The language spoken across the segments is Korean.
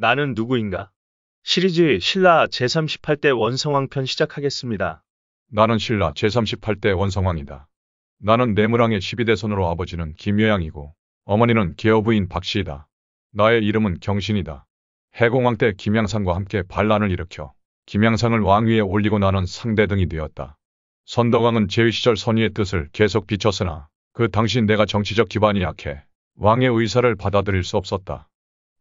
나는 누구인가? 시리즈 신라 제38대 원성왕편 시작하겠습니다. 나는 신라 제38대 원성왕이다. 나는 내무랑의 12대손으로 아버지는 김여양이고 어머니는 개어부인 박씨이다. 나의 이름은 경신이다. 해공왕 때 김양산과 함께 반란을 일으켜 김양산을 왕위에 올리고 나는 상대등이 되었다. 선덕왕은 제위 시절 선의의 뜻을 계속 비쳤으나 그 당시 내가 정치적 기반이 약해 왕의 의사를 받아들일 수 없었다.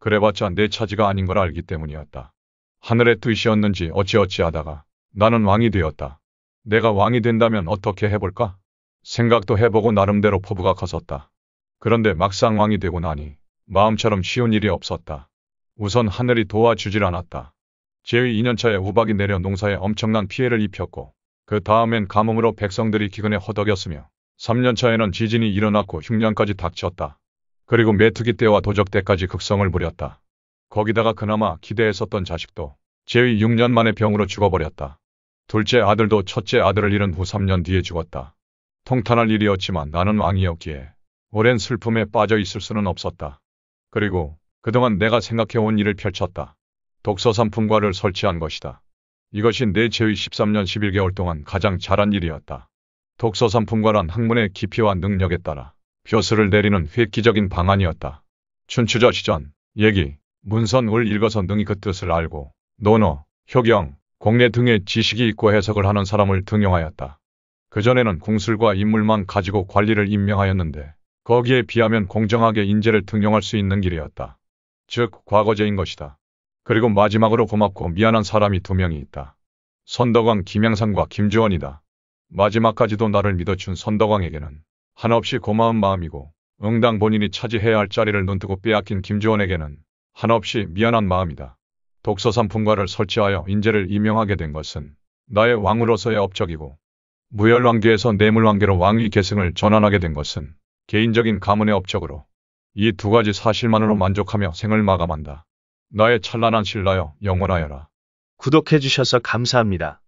그래봤자 내 차지가 아닌 걸 알기 때문이었다. 하늘의 뜻이었는지 어찌어찌 하다가 나는 왕이 되었다. 내가 왕이 된다면 어떻게 해볼까? 생각도 해보고 나름대로 포부가 컸었다. 그런데 막상 왕이 되고 나니 마음처럼 쉬운 일이 없었다. 우선 하늘이 도와주질 않았다. 제위 2년차에 우박이 내려 농사에 엄청난 피해를 입혔고 그 다음엔 가뭄으로 백성들이 기근에 허덕였으며 3년차에는 지진이 일어났고 흉년까지 닥쳤다. 그리고 메뚜기 때와 도적 때까지 극성을 부렸다. 거기다가 그나마 기대했었던 자식도 제위 6년 만에 병으로 죽어버렸다. 둘째 아들도 첫째 아들을 잃은 후 3년 뒤에 죽었다. 통탄할 일이었지만 나는 왕이었기에 오랜 슬픔에 빠져 있을 수는 없었다. 그리고 그동안 내가 생각해온 일을 펼쳤다. 독서산품과를 설치한 것이다. 이것이 내 제위 13년 11개월 동안 가장 잘한 일이었다. 독서산품과란 학문의 깊이와 능력에 따라 교수를 내리는 획기적인 방안이었다. 춘추저 시전, 얘기, 문선을 읽어서 능히 그 뜻을 알고 논어, 효경, 공례 등의 지식이 있고 해석을 하는 사람을 등용하였다. 그전에는 궁술과 인물만 가지고 관리를 임명하였는데 거기에 비하면 공정하게 인재를 등용할 수 있는 길이었다. 즉 과거제인 것이다. 그리고 마지막으로 고맙고 미안한 사람이 두 명이 있다. 선덕왕 김양상과 김주원이다. 마지막까지도 나를 믿어준 선덕왕에게는 한없이 고마운 마음이고 응당 본인이 차지해야 할 자리를 눈뜨고 빼앗긴 김지원에게는 한없이 미안한 마음이다. 독서산 품과를 설치하여 인재를 임명하게 된 것은 나의 왕으로서의 업적이고 무혈왕계에서 뇌물왕계로 왕위 계승을 전환하게 된 것은 개인적인 가문의 업적으로 이 두 가지 사실만으로 만족하며 생을 마감한다. 나의 찬란한 신라여 영원하여라. 구독해주셔서 감사합니다.